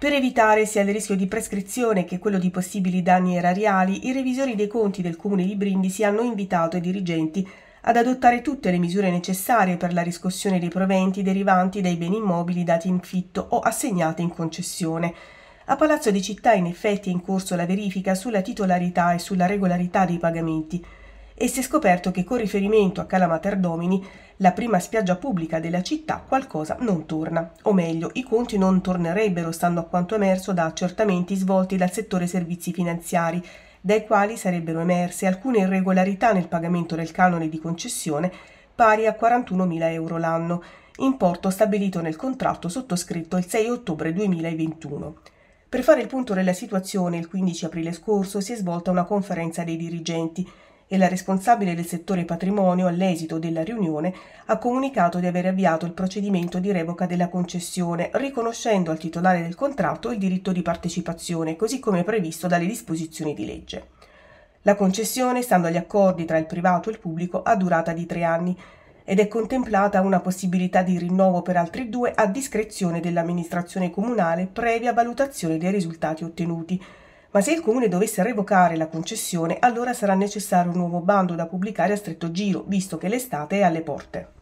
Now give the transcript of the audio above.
Per evitare sia il rischio di prescrizione che quello di possibili danni erariali, i revisori dei conti del comune di Brindisi hanno invitato i dirigenti ad adottare tutte le misure necessarie per la riscossione dei proventi derivanti dai beni immobili dati in fitto o assegnati in concessione. A Palazzo di Città in effetti è in corso la verifica sulla titolarità e sulla regolarità dei pagamenti e si è scoperto che con riferimento a Calamater Domini, la prima spiaggia pubblica della città, qualcosa non torna, o meglio, i conti non tornerebbero stando a quanto emerso da accertamenti svolti dal settore servizi finanziari, dai quali sarebbero emerse alcune irregolarità nel pagamento del canone di concessione pari a 41.000 euro l'anno, importo stabilito nel contratto sottoscritto il 6 ottobre 2021. Per fare il punto della situazione, il 15 aprile scorso si è svolta una conferenza dei dirigenti e la responsabile del settore patrimonio, all'esito della riunione, ha comunicato di aver avviato il procedimento di revoca della concessione, riconoscendo al titolare del contratto il diritto di partecipazione, così come previsto dalle disposizioni di legge. La concessione, stando agli accordi tra il privato e il pubblico, ha durata di tre anni ed è contemplata una possibilità di rinnovo per altri due a discrezione dell'amministrazione comunale previa valutazione dei risultati ottenuti, ma se il comune dovesse revocare la concessione allora sarà necessario un nuovo bando da pubblicare a stretto giro, visto che l'estate è alle porte.